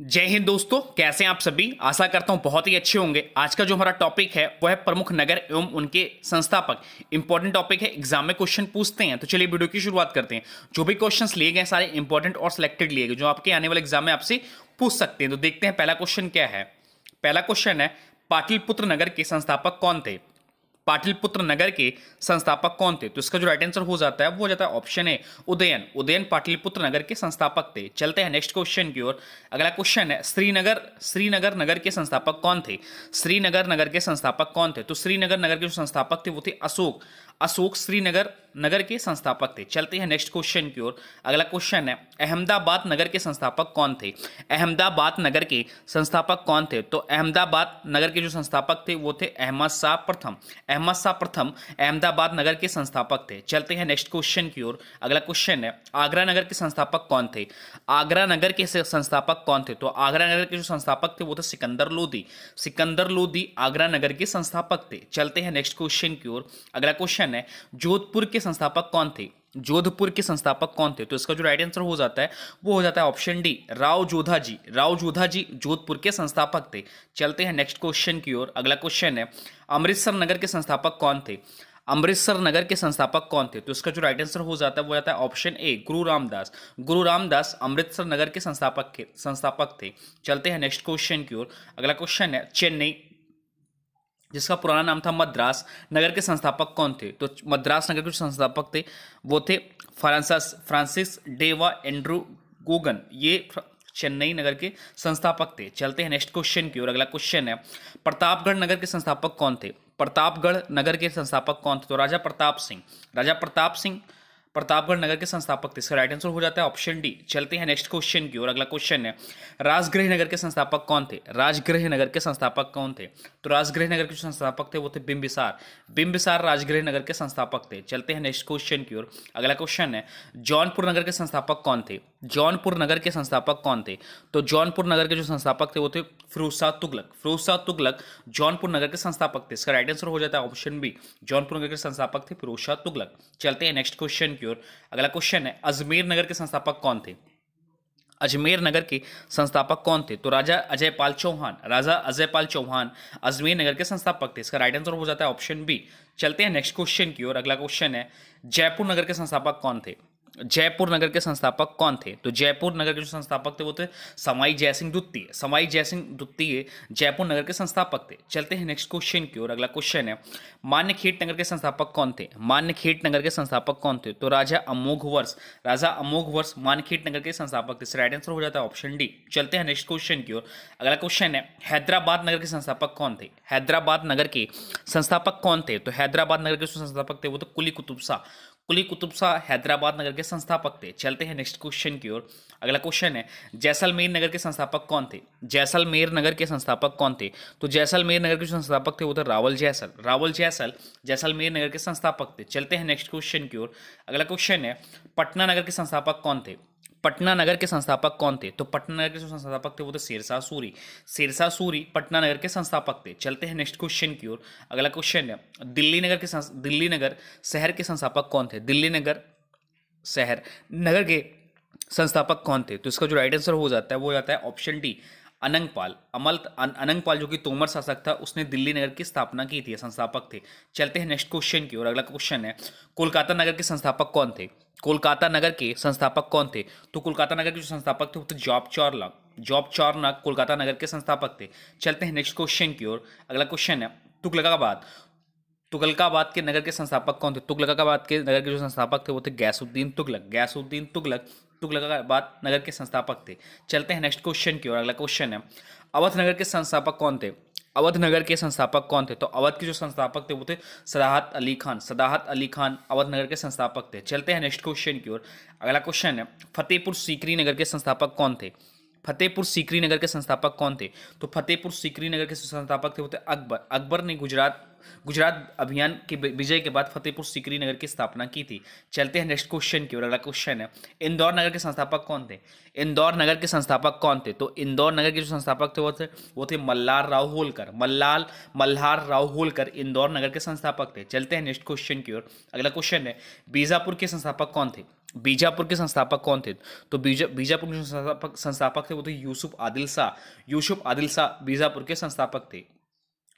जय हिंद दोस्तों कैसे हैं आप सभी आशा करता हूं बहुत ही अच्छे होंगे आज का जो हमारा टॉपिक है वह है प्रमुख नगर एवं उनके संस्थापक इंपॉर्टेंट टॉपिक है एग्जाम में क्वेश्चन पूछते हैं तो चलिए वीडियो की शुरुआत करते हैं जो भी क्वेश्चंस लिए गए सारे इंपॉर्टेंट और सिलेक्टेड लिए गए जो आपके आने वाले एग्जाम में आपसे पूछ सकते हैं तो देखते हैं पहला क्वेश्चन क्या है पहला क्वेश्चन है पाटिलपुत्र नगर के संस्थापक कौन थे पाटिलपुत्र नगर के संस्थापक कौन थे तो इसका जो राइट आंसर हो जाता है वो हो जाता है ऑप्शन है उदयन उदयन पाटिलपुत्र नगर के संस्थापक थे चलते हैं नेक्स्ट क्वेश्चन की ओर अगला क्वेश्चन है श्रीनगर श्रीनगर नगर के संस्थापक कौन थे श्रीनगर नगर के संस्थापक कौन थे तो श्रीनगर नगर के जो संस्थापक थे वो थे अशोक अशोक श्रीनगर नगर के संस्थापक थे चलते हैं नेक्स्ट क्वेश्चन की ओर अगला क्वेश्चन है अहमदाबाद नगर के संस्थापक कौन थे अहमदाबाद नगर के संस्थापक कौन थे तो अहमदाबाद नगर के जो संस्थापक थे वो थे अहमद शाह प्रथम अहमद शाह प्रथम अहमदाबाद नगर के संस्थापक थे चलते हैं नेक्स्ट क्वेश्चन की ओर अगला क्वेश्चन है आगरा नगर के संस्थापक कौन थे आगरा नगर के संस्थापक कौन थे तो आगरा नगर के जो संस्थापक थे वो थे सिकंदर लोधी सिकंदर लोधी आगरा नगर के संस्थापक थे चलते हैं नेक्स्ट क्वेश्चन की ओर अगला क्वेश्चन है जोधपुर के संस्थापक कौन थे जोधपुर के संस्थापक कौन थे तो इसका जो राइट आंसर हो जाता है वो हो जाता है ऑप्शन डी राव जोधा जी राव जोधा जी जोधपुर के संस्थापक थे चलते हैं नेक्स्ट क्वेश्चन की ओर अगला क्वेश्चन है अमृतसर नगर के संस्थापक कौन थे अमृतसर नगर के संस्थापक कौन थे तो इसका जो राइट आंसर हो जाता है वो जाता है ऑप्शन ए गुरु रामदास गुरु रामदास अमृतसर नगर के संस्थापक के संस्थापक थे चलते हैं नेक्स्ट क्वेश्चन की ओर अगला क्वेश्चन है चेन्नई जिसका पुराना नाम था मद्रास नगर के संस्थापक कौन थे तो मद्रास नगर के संस्थापक थे वो थे फ्रांसस फ्रांसिस डेवा एंड्रू गोगन ये चेन्नई नगर के संस्थापक थे चलते हैं नेक्स्ट क्वेश्चन की ओर अगला क्वेश्चन है प्रतापगढ़ नगर के संस्थापक कौन थे प्रतापगढ़ नगर के संस्थापक कौन थे तो राजा प्रताप सिंह राजा प्रताप सिंह प्रतापगढ़ नगर के संस्थापक थे इसका राइट आंसर हो जाता है ऑप्शन डी चलते हैं नेक्स्ट क्वेश्चन की और अगला क्वेश्चन है राजगृह नगर के संस्थापक कौन थे राजगृह नगर के संस्थापक कौन थे तो राजगृह नगर के संस्थापक थे वो थे बिम्बिसार बिम्बिसार राजगृह नगर के संस्थापक थे चलते हैं नेक्स्ट क्वेश्चन की ओर अगला क्वेश्चन है जौनपुर नगर के संस्थापक कौन थे जौनपुर नगर के संस्थापक कौन थे तो जौनपुर नगर के जो संस्थापक थे वो थे फिरोज शाह तुगलक फिरोज शाह तुगलक जौनपुर नगर के संस्थापक थे इसका राइट आंसर हो जाता है ऑप्शन बी जौनपुर नगर के संस्थापक थे फिरोज शाह तुगलक चलते हैं नेक्स्ट क्वेश्चन की ओर अगला क्वेश्चन है अजमेर नगर के संस्थापक कौन थे अजमेर नगर के संस्थापक कौन थे तो राजा अजयपाल चौहान राजा अजयपाल चौहान अजमेर नगर के संस्थापक थे इसका राइट आंसर हो जाता है ऑप्शन बी चलते हैं नेक्स्ट क्वेश्चन की ओर अगला क्वेश्चन है जयपुर नगर के संस्थापक कौन थे जयपुर नगर के संस्थापक कौन थे तो जयपुर नगर के जो संस्थापक थे वो थे समाई जयसिंह द्वितीय समाई जयसिंह द्वितीय जयपुर नगर के संस्थापक थे चलते हैं नेक्स्ट क्वेश्चन की ओर अगला क्वेश्चन है मान्य खेट नगर के संस्थापक कौन थे मान्य खेट नगर के संस्थापक कौन थे तो राजा अमोघ वर्ष राजा अमोघ वर्ष मान्य खेट नगर के संस्थापक थे राइट आंसर हो जाता है ऑप्शन डी चलते हैं नेक्स्ट क्वेश्चन की ओर अगला क्वेश्चन है हैदराबाद नगर के संस्थापक कौन थे हैदराबाद नगर के संस्थापक कौन थे तो हैदराबाद नगर के संस्थापक थे वो तो कुली कुतुब कुली कुतुब शाह हैदराबाद नगर के संस्थापक थे चलते हैं नेक्स्ट क्वेश्चन की ओर अगला क्वेश्चन है जैसलमेर नगर के संस्थापक कौन थे जैसलमेर नगर के संस्थापक कौन थे तो जैसलमेर नगर के संस्थापक थे वो थे रावल जैसल रावल जैसल जैसलमेर नगर के संस्थापक थे चलते हैं नेक्स्ट क्वेश्चन की ओर अगला क्वेश्चन है पटना नगर के संस्थापक कौन थे पटना नगर के संस्थापक कौन थे तो पटना नगर के जो संस्थापक थे वो थे तो शेरशाह सूरी शेरशाह सूरी पटना नगर के संस्थापक थे चलते हैं नेक्स्ट क्वेश्चन की ओर अगला क्वेश्चन है दिल्ली नगर के दिल्ली नगर शहर के संस्थापक कौन थे दिल्ली नगर शहर नगर के संस्थापक कौन थे तो इसका जो राइट आंसर हो जाता है वो जाता है ऑप्शन डी अनंगपाल अमल अनंगपाल जो कि तोमर शासक था उसने दिल्ली नगर की स्थापना की थी संस्थापक थे चलते हैं नेक्स्ट क्वेश्चन की और अगला क्वेश्चन है कोलकाता नगर के संस्थापक कौन थे कोलकाता नगर के संस्थापक कौन थे तो कोलकाता नगर के जो संस्थापक थे वो थे जॉब चौरला जॉब चौरना कोलकाता नगर के संस्थापक थे चलते हैं नेक्स्ट क्वेश्चन की ओर अगला क्वेश्चन है तुगलकाबाद तुगलकाबाद के नगर के संस्थापक कौन थे तुगलकाबाद के नगर के जो संस्थापक थे वो थे गैसुद्दीन तुगलक गैसुद्दीन तुगलक तुगलका बाद नगर के संस्थापक थे चलते हैं नेक्स्ट क्वेश्चन की ओर अगला क्वेश्चन है अवध नगर के संस्थापक कौन थे अवध नगर के संस्थापक कौन थे तो अवध के जो संस्थापक थे वो थे सदाहत अली खान सदाहत अली खान अवध नगर के संस्थापक थे चलते हैं नेक्स्ट क्वेश्चन की ओर अगला क्वेश्चन है फतेहपुर सीकरी नगर के संस्थापक कौन थे फतेहपुर सीकरी नगर के संस्थापक कौन थे तो फतेहपुर सीकरी नगर के संस्थापक थे वो थे अकबर अकबर ने गुजरात गुजरात अभियान के विजय के बाद फतेहपुर सिकरी नगर की स्थापना की थी चलते हैं नेक्स्ट क्वेश्चन की ओर अगला क्वेश्चन है इंदौर नगर के संस्थापक कौन थे इंदौर नगर के संस्थापक कौन थे तो इंदौर नगर के जो संस्थापक थे वो थे वो थे मल्लार राव होलकर मल्लाल मल्हार राव होलकर इंदौर नगर के संस्थापक थे चलते हैं नेक्स्ट क्वेश्चन की ओर अगला क्वेश्चन है बीजापुर के संस्थापक कौन थे बीजापुर के संस्थापक कौन थे तो बीजा बीजापुर के संस्थापक संस्थापक थे वो थे यूसुफ आदिल शाह यूसुफ आदिल शाह बीजापुर के संस्थापक थे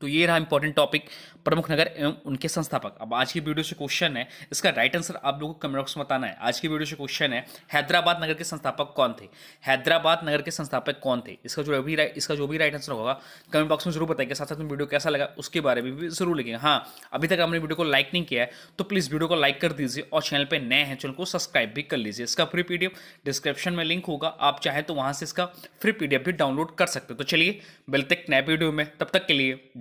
तो ये रहा इंपॉर्टेंट टॉपिक प्रमुख नगर एवं उनके संस्थापक अब आज की वीडियो से क्वेश्चन है इसका राइट आंसर आप लोगों को कमेंट बॉक्स में बताना है आज की वीडियो से क्वेश्चन है हैदराबाद नगर के संस्थापक कौन थे हैदराबाद नगर के संस्थापक कौन थे इसका जो भी इसका जो भी राइट आंसर होगा कमेंट बॉक्स में जरूर बताएंगे साथ साथ में वीडियो कैसा लगा उसके बारे में भी जरूर लिखेंगे हाँ अभी तक आपने वीडियो को लाइक नहीं किया है तो प्लीज़ वीडियो को लाइक कर दीजिए और चैनल पर नए हैं चैनल को सब्सक्राइब भी कर लीजिए इसका फ्री पी डिस्क्रिप्शन में लिंक होगा आप चाहें तो वहाँ से इसका फ्री पी भी डाउनलोड कर सकते हो तो चलिए मिलते नए वीडियो में तब तक के लिए